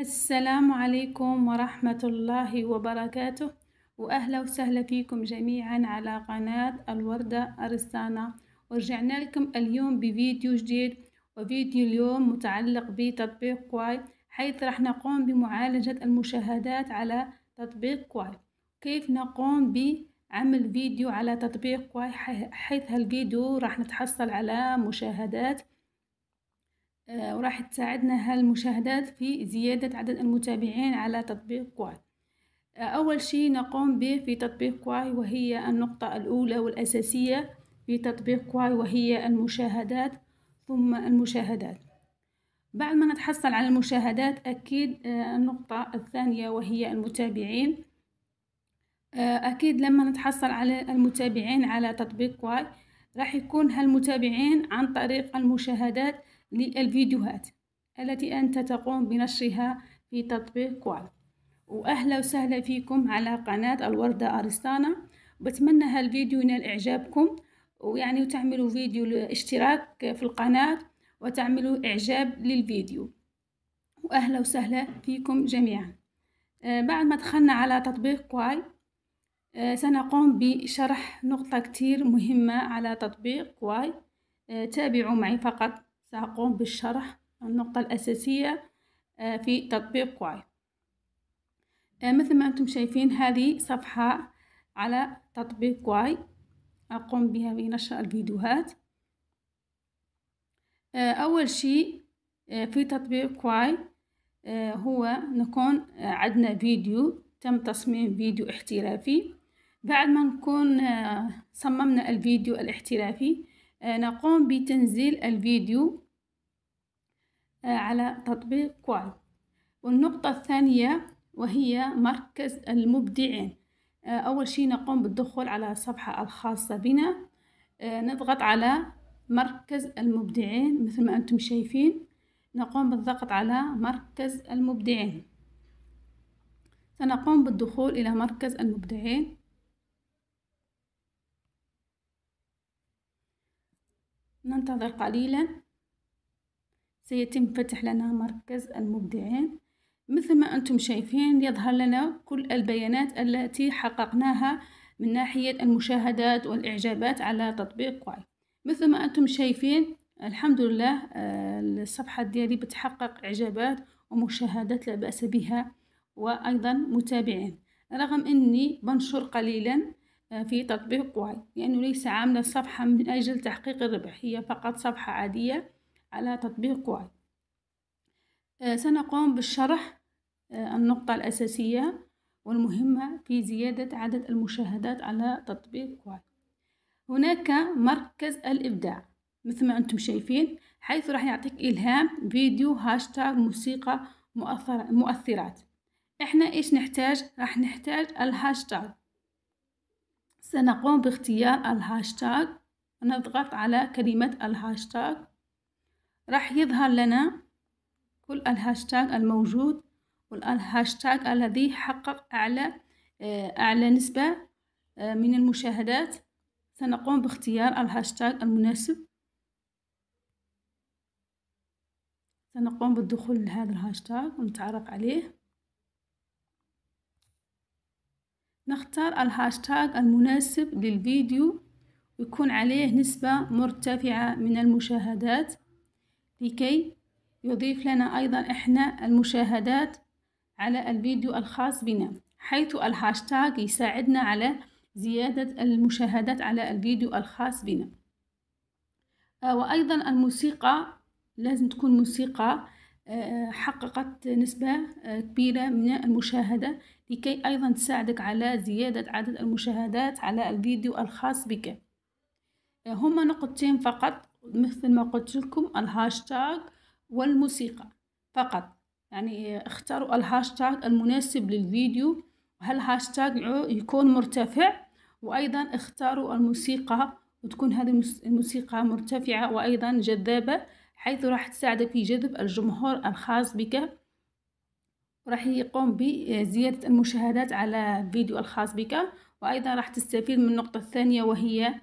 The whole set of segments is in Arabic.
السلام عليكم ورحمة الله وبركاته وأهلا وسهلا فيكم جميعا على قناة الوردة أرستانا ورجعنا لكم اليوم بفيديو جديد وفيديو اليوم متعلق بتطبيق كواي حيث راح نقوم بمعالجة المشاهدات على تطبيق كواي كيف نقوم بعمل فيديو على تطبيق كواي حيث هالفيديو راح نتحصل على مشاهدات آه، وراح تساعدنا هالمشاهدات في زيادة عدد المتابعين على تطبيق كواي آه، أول شيء نقوم به في تطبيق كواي وهي النقطة الأولى والأساسية في تطبيق كواي وهي المشاهدات ثم المشاهدات بعد ما نتحصل على المشاهدات أكيد آه، النقطة الثانية وهي المتابعين أكيد لما نتحصل على المتابعين على تطبيق كواي راح يكون هالمتابعين عن طريق المشاهدات للفيديوهات التي أنت تقوم بنشرها في تطبيق كوال وأهلا وسهلا فيكم على قناة الوردة أرستانا بتمنى هالفيديو ينال إعجابكم ويعني وتعملوا فيديو الاشتراك في القناة وتعملوا إعجاب للفيديو وأهلا وسهلا فيكم جميعا آه، بعد ما دخلنا على تطبيق كواي آه، سنقوم بشرح نقطة كتير مهمة على تطبيق كواي آه، تابعوا معي فقط سأقوم بالشرح النقطة الأساسية آه، في تطبيق كواي آه، مثل ما أنتم شايفين هذه صفحة على تطبيق كواي أقوم بها بنشر الفيديوهات آه، أول شيء في تطبيق كواي هو نكون عدنا فيديو تم تصميم فيديو احترافي بعد ما نكون صممنا الفيديو الاحترافي نقوم بتنزيل الفيديو آه، على تطبيق كوال والنقطة الثانية وهي مركز المبدعين آه، أول شيء نقوم بالدخول على الصفحة الخاصة بنا آه، نضغط على مركز المبدعين مثل ما أنتم شايفين نقوم بالضغط على مركز المبدعين سنقوم بالدخول إلى مركز المبدعين ننتظر قليلا سيتم فتح لنا مركز المبدعين مثل ما أنتم شايفين يظهر لنا كل البيانات التي حققناها من ناحية المشاهدات والإعجابات على تطبيق واي مثل ما أنتم شايفين الحمد لله آه، الصفحة ديالي بتحقق إعجابات ومشاهدات لا بأس بها وأيضا متابعين رغم أني بنشر قليلا آه، في تطبيق واي لأنه يعني ليس عاملة صفحة من أجل تحقيق الربح هي فقط صفحة عادية على تطبيق واي آه، سنقوم بالشرح آه، النقطة الأساسية والمهمة في زيادة عدد المشاهدات على تطبيق واي هناك مركز الإبداع مثل ما أنتم شايفين حيث راح يعطيك إلهام فيديو هاشتاج موسيقى مؤثر مؤثرات إحنا إيش نحتاج؟ راح نحتاج الهاشتاج سنقوم باختيار الهاشتاج نضغط على كلمة الهاشتاج راح يظهر لنا كل الهاشتاج الموجود والهاشتاج الذي حقق أعلى آه، أعلى نسبة آه، من المشاهدات سنقوم باختيار الهاشتاج المناسب سنقوم بالدخول لهذا الهاشتاج ونتعرف عليه نختار الهاشتاج المناسب للفيديو ويكون عليه نسبة مرتفعة من المشاهدات لكي يضيف لنا أيضا إحنا المشاهدات على الفيديو الخاص بنا حيث الهاشتاج يساعدنا على زيادة المشاهدات على الفيديو الخاص بنا آه، وأيضا الموسيقى لازم تكون موسيقى آه، حققت نسبة آه، كبيرة من المشاهدة لكي أيضا تساعدك على زيادة عدد المشاهدات على الفيديو الخاص بك هما نقطتين فقط مثل ما قلت لكم الهاشتاج والموسيقى فقط يعني اختاروا الهاشتاج المناسب للفيديو وهالهاشتاج يكون مرتفع وأيضا اختاروا الموسيقى وتكون هذه الموسيقى مرتفعة وأيضا جذابة حيث راح تساعدك في جذب الجمهور الخاص بك وراح يقوم بزيادة المشاهدات على الفيديو الخاص بك وأيضا راح تستفيد من النقطة الثانية وهي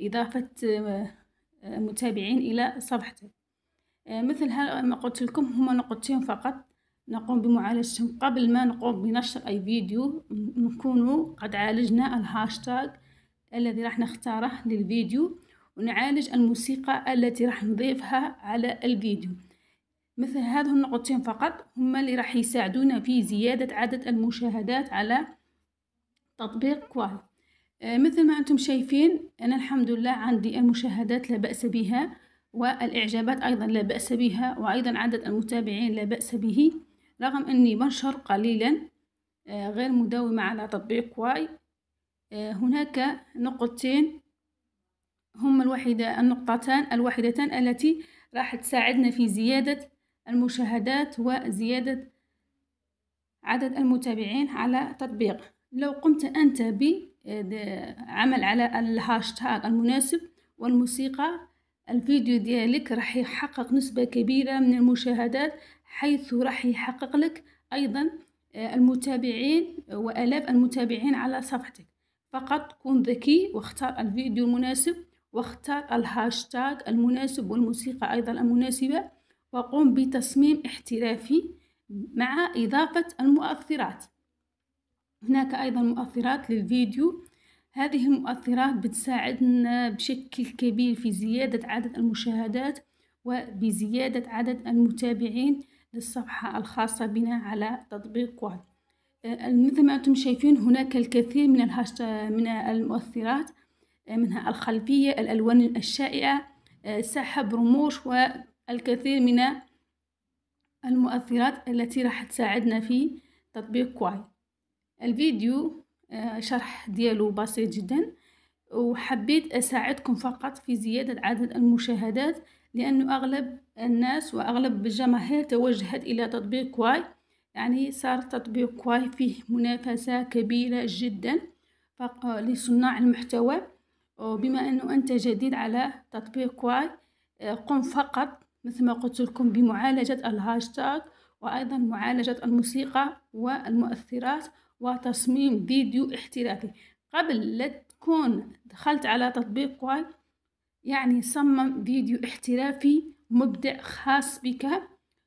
إضافة آه، متابعين إلى صفحته آه، مثل ما قلت لكم هما نقطتين فقط نقوم بمعالجتهم قبل ما نقوم بنشر أي فيديو نكون قد عالجنا الهاشتاغ الذي راح نختاره للفيديو ونعالج الموسيقى التي راح نضيفها على الفيديو مثل هذه النقطتين فقط هما اللي راح يساعدونا في زيادة عدد المشاهدات على تطبيق كوال آه، مثل ما أنتم شايفين أنا الحمد لله عندي المشاهدات لا بأس بها والإعجابات أيضا لا بأس بها وأيضا عدد المتابعين لا بأس به رغم أني بنشر قليلا آه، غير مداومة على تطبيق واي آه، هناك نقطتين هما الوحيدة النقطتان الوحيدتان التي راح تساعدنا في زيادة المشاهدات وزيادة عدد المتابعين على تطبيق لو قمت أنت ب عمل على الهاشتاغ المناسب والموسيقى الفيديو ديالك راح يحقق نسبة كبيرة من المشاهدات حيث راح يحقق لك أيضا آه، المتابعين وآلاف المتابعين على صفحتك فقط كن ذكي واختار الفيديو المناسب واختار الهاشتاغ المناسب والموسيقى أيضا المناسبة وقم بتصميم احترافي مع إضافة المؤثرات هناك أيضا مؤثرات للفيديو هذه المؤثرات بتساعدنا بشكل كبير في زيادة عدد المشاهدات وبزيادة عدد المتابعين للصفحة الخاصة بنا على تطبيق واد آه، مثل ما أنتم شايفين هناك الكثير من من المؤثرات آه، منها الخلفية الألوان الشائعة آه، سحب رموش والكثير من المؤثرات التي راح تساعدنا في تطبيق كواي الفيديو آه، شرح ديالو بسيط جدا وحبيت أساعدكم فقط في زيادة عدد المشاهدات لأنه أغلب الناس وأغلب الجماهير توجهت إلى تطبيق كواي يعني صار تطبيق كواي فيه منافسة كبيرة جدا لصناع المحتوى وبما أنه أنت جديد على تطبيق كواي آه، قم فقط مثل ما قلت لكم بمعالجة الهاشتاج وأيضا معالجة الموسيقى والمؤثرات وتصميم فيديو احترافي قبل لا تكون دخلت على تطبيق واي يعني صمم فيديو احترافي مبدع خاص بك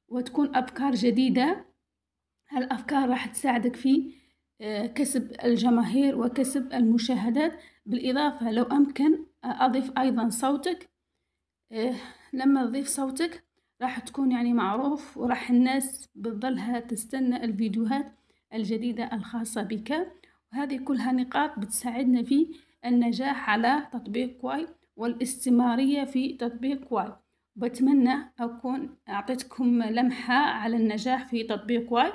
وتكون أفكار جديدة هالأفكار راح تساعدك في آه، كسب الجماهير وكسب المشاهدات بالإضافة لو أمكن آه، أضيف أيضا صوتك آه، لما تضيف صوتك راح تكون يعني معروف وراح الناس بتظلها تستنى الفيديوهات الجديدة الخاصة بك وهذه كلها نقاط بتساعدنا في النجاح على تطبيق كواي والاستمرارية في تطبيق كواي بتمنى أكون أعطيتكم لمحة على النجاح في تطبيق كواي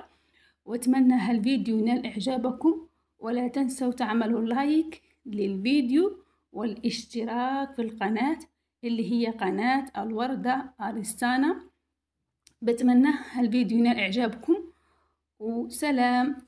وأتمنى هالفيديو ينال إعجابكم ولا تنسوا تعملوا لايك للفيديو والاشتراك في القناة اللي هي قناة الوردة أريستانا بتمنى هالفيديو ينال إعجابكم وسلام